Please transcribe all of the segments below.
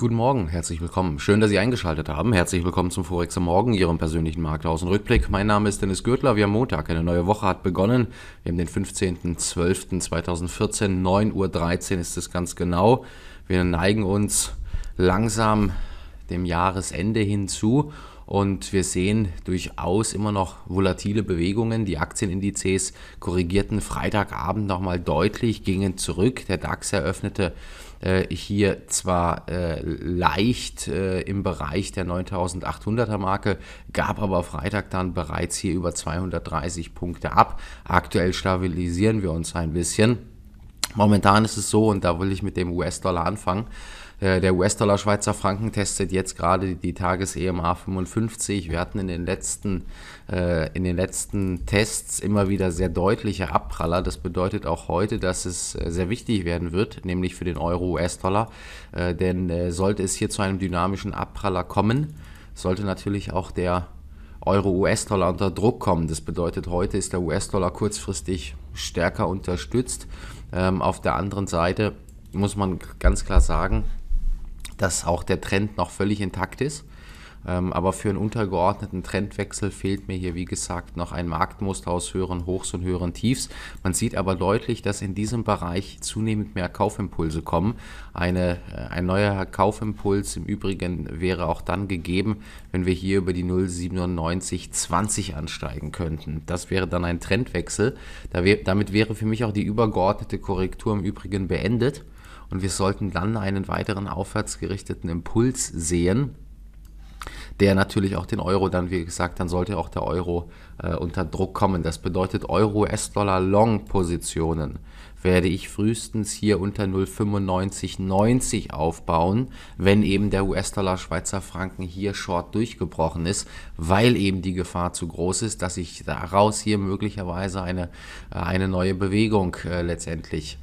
Guten Morgen, herzlich willkommen. Schön, dass Sie eingeschaltet haben. Herzlich willkommen zum Forex am Morgen, Ihrem persönlichen Markthausen-Rückblick. Mein Name ist Dennis Gürtler. Wir haben Montag. Eine neue Woche hat begonnen. Wir haben den 15.12.2014, 9.13 Uhr ist es ganz genau. Wir neigen uns langsam dem Jahresende hinzu und wir sehen durchaus immer noch volatile Bewegungen. Die Aktienindizes korrigierten Freitagabend nochmal deutlich, gingen zurück. Der DAX eröffnete äh, hier zwar äh, leicht äh, im Bereich der 9800er Marke, gab aber Freitag dann bereits hier über 230 Punkte ab. Aktuell stabilisieren wir uns ein bisschen. Momentan ist es so, und da will ich mit dem US-Dollar anfangen. Äh, der US-Dollar Schweizer Franken testet jetzt gerade die Tages-EMA 55. Wir hatten in den letzten, äh, in den letzten Tests immer wieder sehr deutliche Abpraller. Das bedeutet auch heute, dass es äh, sehr wichtig werden wird, nämlich für den Euro-US-Dollar. Äh, denn äh, sollte es hier zu einem dynamischen Abpraller kommen, sollte natürlich auch der Euro-US-Dollar unter Druck kommen. Das bedeutet, heute ist der US-Dollar kurzfristig stärker unterstützt. Ähm, auf der anderen Seite muss man ganz klar sagen, dass auch der Trend noch völlig intakt ist. Ähm, aber für einen untergeordneten Trendwechsel fehlt mir hier, wie gesagt, noch ein Marktmuster aus höheren Hochs und höheren Tiefs. Man sieht aber deutlich, dass in diesem Bereich zunehmend mehr Kaufimpulse kommen. Eine, äh, ein neuer Kaufimpuls im Übrigen wäre auch dann gegeben, wenn wir hier über die 0,9720 ansteigen könnten. Das wäre dann ein Trendwechsel. damit wäre für mich auch die übergeordnete Korrektur im Übrigen beendet. Und wir sollten dann einen weiteren aufwärts gerichteten Impuls sehen, der natürlich auch den Euro dann, wie gesagt, dann sollte auch der Euro äh, unter Druck kommen. Das bedeutet Euro-US-Dollar-Long-Positionen werde ich frühestens hier unter 0,9590 aufbauen, wenn eben der US-Dollar Schweizer Franken hier short durchgebrochen ist, weil eben die Gefahr zu groß ist, dass ich daraus hier möglicherweise eine, äh, eine neue Bewegung äh, letztendlich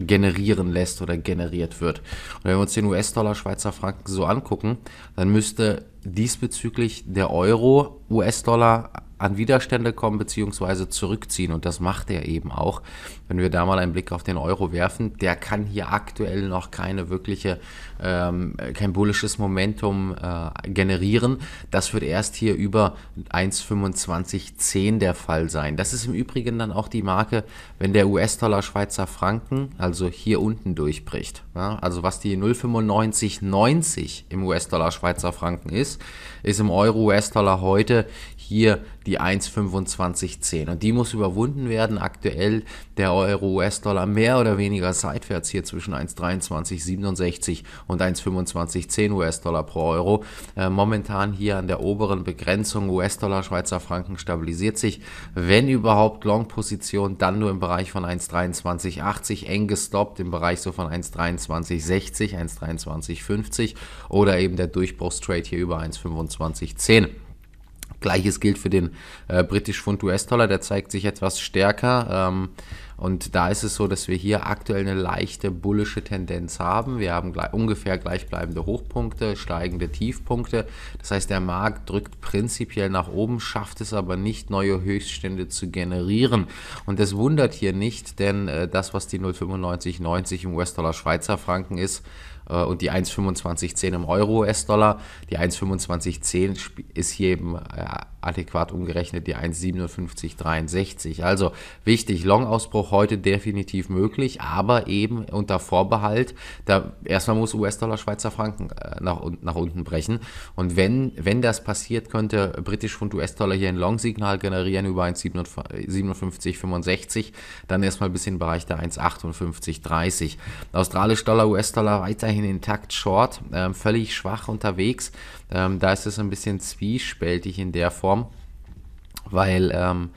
generieren lässt oder generiert wird. Und wenn wir uns den US-Dollar, Schweizer Franken so angucken, dann müsste diesbezüglich der Euro, US-Dollar, an Widerstände kommen beziehungsweise zurückziehen. Und das macht er eben auch. Wenn wir da mal einen Blick auf den Euro werfen, der kann hier aktuell noch keine wirkliche, ähm, kein bullisches Momentum äh, generieren. Das wird erst hier über 1,2510 der Fall sein. Das ist im Übrigen dann auch die Marke, wenn der US-Dollar Schweizer Franken, also hier unten durchbricht. Ja, also was die 0,9590 im US-Dollar Schweizer Franken ist, ist im Euro-US-Dollar heute hier die 1,2510. Und die muss überwunden werden. Aktuell der Euro-US-Dollar mehr oder weniger seitwärts hier zwischen 1,2367 und 1,2510 US-Dollar pro Euro. Äh, momentan hier an der oberen Begrenzung US-Dollar, Schweizer Franken stabilisiert sich. Wenn überhaupt Long-Position, dann nur im Bereich von 1,2380, eng gestoppt im Bereich so von 1,2360, 1,2350 oder eben der Durchbruchstrade hier über 1,2510. Gleiches gilt für den äh, britisch Pfund US-Dollar, der zeigt sich etwas stärker. Ähm, und da ist es so, dass wir hier aktuell eine leichte bullische Tendenz haben. Wir haben gleich, ungefähr gleichbleibende Hochpunkte, steigende Tiefpunkte. Das heißt, der Markt drückt prinzipiell nach oben, schafft es aber nicht, neue Höchststände zu generieren. Und das wundert hier nicht, denn äh, das, was die 0,9590 im US-Dollar Schweizer Franken ist, äh, und die 1,2510 im Euro US-Dollar. Die 1,2510 ist hier eben äh, adäquat umgerechnet die 1,5763. Also wichtig, Long-Ausbruch heute definitiv möglich, aber eben unter Vorbehalt, da erstmal muss US-Dollar, Schweizer Franken äh, nach, nach unten brechen. Und wenn, wenn das passiert, könnte britisch und US-Dollar hier ein Long-Signal generieren über 1,5765, dann erstmal bis in den Bereich der 1,5830. Australisch Dollar, US-Dollar weiterhin weiterhin intakt short, ähm, völlig schwach unterwegs. Ähm, da ist es ein bisschen zwiespältig in der Form, weil ähm,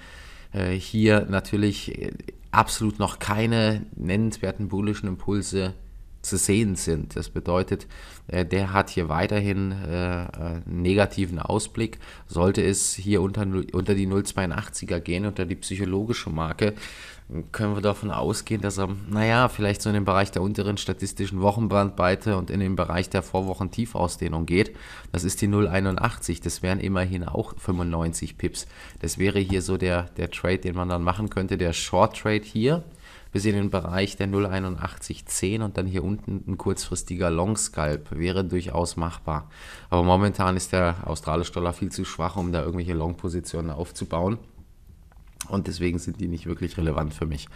äh, hier natürlich äh, absolut noch keine nennenswerten bullischen Impulse zu sehen sind. Das bedeutet, äh, der hat hier weiterhin einen äh, äh, negativen Ausblick. Sollte es hier unter, unter die 0,82er gehen, unter die psychologische Marke, können wir davon ausgehen, dass er, naja, vielleicht so in den Bereich der unteren statistischen Wochenbrandweite und in den Bereich der Vorwochentiefausdehnung geht. Das ist die 0,81. Das wären immerhin auch 95 Pips. Das wäre hier so der, der Trade, den man dann machen könnte, der Short Trade hier bis in den Bereich der 08110 und dann hier unten ein kurzfristiger Long Scalp wäre durchaus machbar. Aber momentan ist der australische Dollar viel zu schwach, um da irgendwelche Long Positionen aufzubauen. Und deswegen sind die nicht wirklich relevant für mich.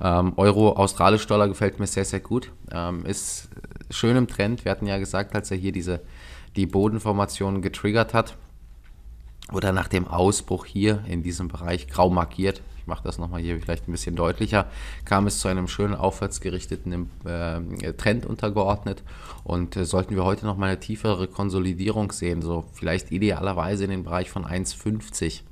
Ähm, Euro, australisch Dollar gefällt mir sehr, sehr gut. Ähm, ist schön im Trend. Wir hatten ja gesagt, als er hier diese, die Bodenformation getriggert hat, oder nach dem Ausbruch hier in diesem Bereich grau markiert, ich mache das nochmal hier vielleicht ein bisschen deutlicher, kam es zu einem schönen aufwärtsgerichteten ähm, äh, Trend untergeordnet. Und äh, sollten wir heute nochmal eine tiefere Konsolidierung sehen, so vielleicht idealerweise in den Bereich von 1,50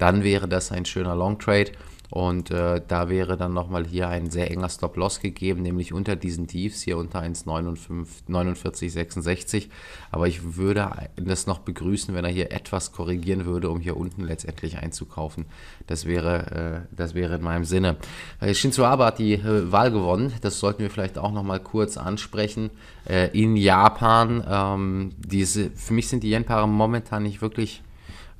dann wäre das ein schöner Long Trade. Und äh, da wäre dann nochmal hier ein sehr enger Stop-Loss gegeben, nämlich unter diesen Tiefs, hier unter 1,4966. Aber ich würde das noch begrüßen, wenn er hier etwas korrigieren würde, um hier unten letztendlich einzukaufen. Das wäre, äh, das wäre in meinem Sinne. Äh, Shinzo Abe hat die äh, Wahl gewonnen. Das sollten wir vielleicht auch nochmal kurz ansprechen. Äh, in Japan, ähm, diese, für mich sind die Yen-Paare momentan nicht wirklich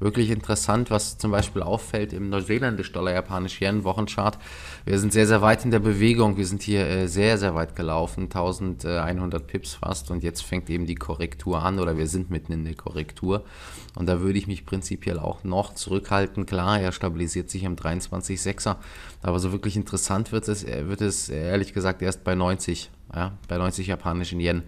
wirklich interessant, was zum Beispiel auffällt im neuseeländisch-dollar-japanisch-Yen-Wochenchart. Wir sind sehr, sehr weit in der Bewegung. Wir sind hier äh, sehr, sehr weit gelaufen, 1100 Pips fast. Und jetzt fängt eben die Korrektur an oder wir sind mitten in der Korrektur. Und da würde ich mich prinzipiell auch noch zurückhalten. Klar, er stabilisiert sich am 23,6er. Aber so wirklich interessant wird es, äh, wird es äh, ehrlich gesagt erst bei 90, ja, bei 90 japanischen Yen.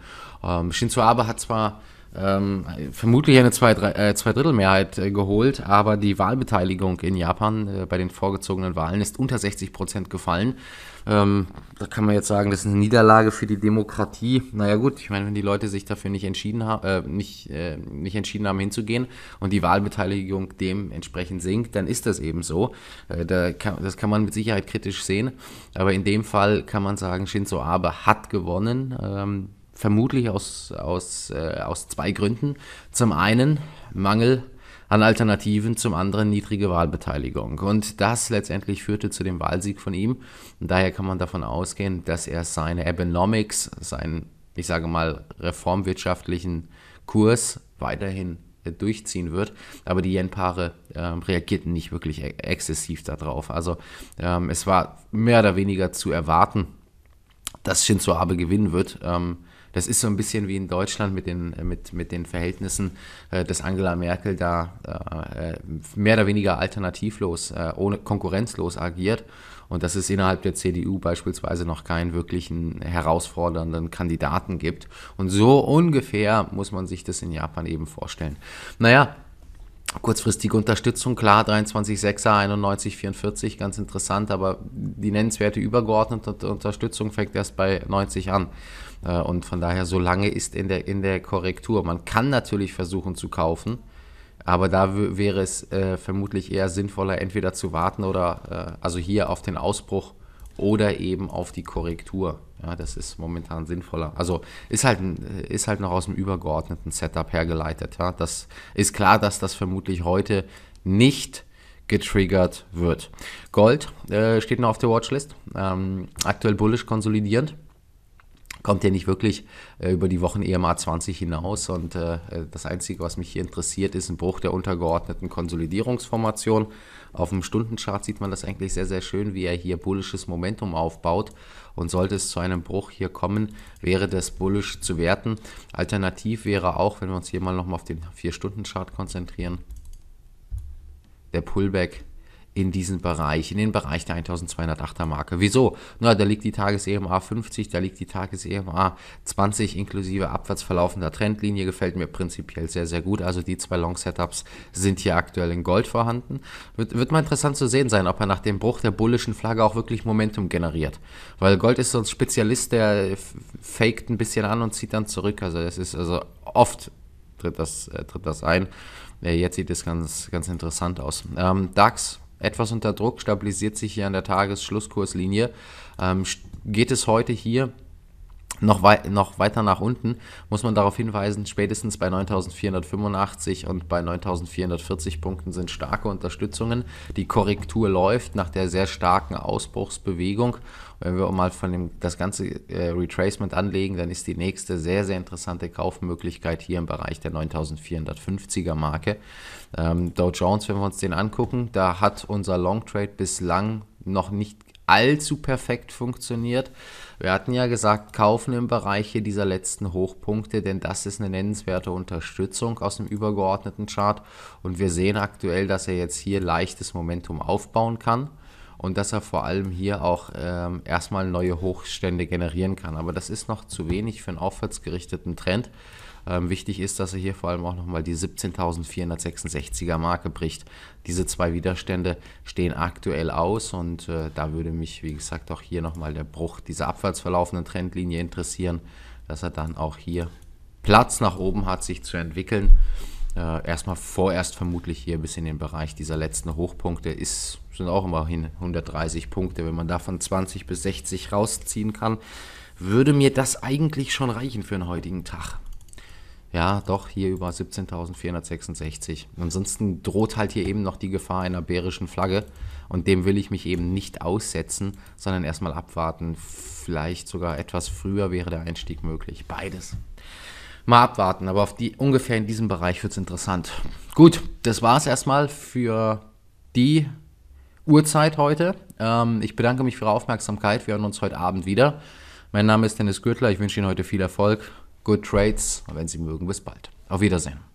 Ähm, Shinzo Abe hat zwar ähm, vermutlich eine zwei, drei, äh, Zweidrittelmehrheit äh, geholt, aber die Wahlbeteiligung in Japan äh, bei den vorgezogenen Wahlen ist unter 60 Prozent gefallen. Ähm, da kann man jetzt sagen, das ist eine Niederlage für die Demokratie. Naja gut, ich meine, wenn die Leute sich dafür nicht entschieden, haben, äh, nicht, äh, nicht entschieden haben hinzugehen und die Wahlbeteiligung dementsprechend sinkt, dann ist das eben so. Äh, da kann, das kann man mit Sicherheit kritisch sehen, aber in dem Fall kann man sagen, Shinzo Abe hat gewonnen. Ähm, Vermutlich aus, aus, äh, aus zwei Gründen. Zum einen Mangel an Alternativen, zum anderen niedrige Wahlbeteiligung. Und das letztendlich führte zu dem Wahlsieg von ihm. Und daher kann man davon ausgehen, dass er seine Abenomics, seinen, ich sage mal, reformwirtschaftlichen Kurs weiterhin äh, durchziehen wird. Aber die Yen-Paare ähm, reagierten nicht wirklich e-, exzessiv darauf. Also ähm, es war mehr oder weniger zu erwarten, dass Shinzo Abe gewinnen wird. Ähm, das ist so ein bisschen wie in Deutschland mit den, äh, mit, mit den Verhältnissen, äh, dass Angela Merkel da äh, mehr oder weniger alternativlos, ohne konkurrenzlos agiert und dass es innerhalb der CDU beispielsweise noch keinen wirklichen herausfordernden Kandidaten gibt. Und so ungefähr muss man sich das in Japan eben vorstellen. Naja, Kurzfristige Unterstützung, klar, 23,6er, 91,44, ganz interessant, aber die nennenswerte übergeordnete Unterstützung fängt erst bei 90 an. Äh, und von daher, so lange ist in der, in der Korrektur. Man kann natürlich versuchen zu kaufen, aber da wäre es äh, vermutlich eher sinnvoller, entweder zu warten oder äh, also hier auf den Ausbruch oder eben auf die Korrektur. Ja, das ist momentan sinnvoller. Also ist halt, ist halt noch aus dem übergeordneten Setup hergeleitet. Ja. Das ist klar, dass das vermutlich heute nicht getriggert wird. Gold äh, steht noch auf der Watchlist, ähm, aktuell bullish konsolidierend kommt ja nicht wirklich äh, über die Wochen EMA 20 hinaus. Und äh, das Einzige, was mich hier interessiert, ist ein Bruch der untergeordneten Konsolidierungsformation. Auf dem Stundenchart sieht man das eigentlich sehr, sehr schön, wie er hier bullisches Momentum aufbaut. Und sollte es zu einem Bruch hier kommen, wäre das bullisch zu werten. Alternativ wäre auch, wenn wir uns hier mal nochmal auf den 4-Stunden-Chart konzentrieren, der Pullback in diesen Bereich, in den Bereich der 1208er Marke. Wieso? Na, da liegt die Tages-EMA 50, da liegt die Tages-EMA 20 inklusive abwärts verlaufender Trendlinie, gefällt mir prinzipiell sehr, sehr gut. Also die zwei Long-Setups sind hier aktuell in Gold vorhanden. Wird, wird mal interessant zu sehen sein, ob er nach dem Bruch der bullischen Flagge auch wirklich Momentum generiert. Weil Gold ist so ein Spezialist, der faked ein bisschen an und zieht dann zurück. Also das ist also oft tritt das, äh, tritt das ein. Äh, jetzt sieht es ganz, ganz interessant aus. Ähm, DAX etwas unter Druck, stabilisiert sich hier an der Tagesschlusskurslinie. Ähm, geht es heute hier noch, wei noch weiter nach unten muss man darauf hinweisen, spätestens bei 9485 und bei 9440 Punkten sind starke Unterstützungen. Die Korrektur läuft nach der sehr starken Ausbruchsbewegung. Wenn wir mal von dem, das ganze äh, Retracement anlegen, dann ist die nächste sehr, sehr interessante Kaufmöglichkeit hier im Bereich der 9450er Marke. Ähm, Dow Jones, wenn wir uns den angucken, da hat unser Long Trade bislang noch nicht allzu perfekt funktioniert. Wir hatten ja gesagt, kaufen im Bereich hier dieser letzten Hochpunkte, denn das ist eine nennenswerte Unterstützung aus dem übergeordneten Chart. Und wir sehen aktuell, dass er jetzt hier leichtes Momentum aufbauen kann und dass er vor allem hier auch ähm, erstmal neue Hochstände generieren kann. Aber das ist noch zu wenig für einen aufwärtsgerichteten Trend. Ähm, wichtig ist, dass er hier vor allem auch nochmal die 17.466er Marke bricht. Diese zwei Widerstände stehen aktuell aus und äh, da würde mich, wie gesagt, auch hier nochmal der Bruch dieser abwärts verlaufenden Trendlinie interessieren, dass er dann auch hier Platz nach oben hat, sich zu entwickeln äh, erstmal vorerst vermutlich hier bis in den Bereich dieser letzten Hochpunkte ist, sind auch immerhin 130 Punkte. Wenn man davon 20 bis 60 rausziehen kann, würde mir das eigentlich schon reichen für den heutigen Tag. Ja, doch, hier über 17.466. Ansonsten droht halt hier eben noch die Gefahr einer bärischen Flagge und dem will ich mich eben nicht aussetzen, sondern erstmal abwarten. Vielleicht sogar etwas früher wäre der Einstieg möglich. Beides. Mal abwarten, aber auf die, ungefähr in diesem Bereich wird es interessant. Gut, das war es erstmal für die Uhrzeit heute. Ähm, ich bedanke mich für Ihre Aufmerksamkeit. Wir hören uns heute Abend wieder. Mein Name ist Dennis Gürtler. Ich wünsche Ihnen heute viel Erfolg, good trades und wenn Sie mögen, bis bald. Auf Wiedersehen.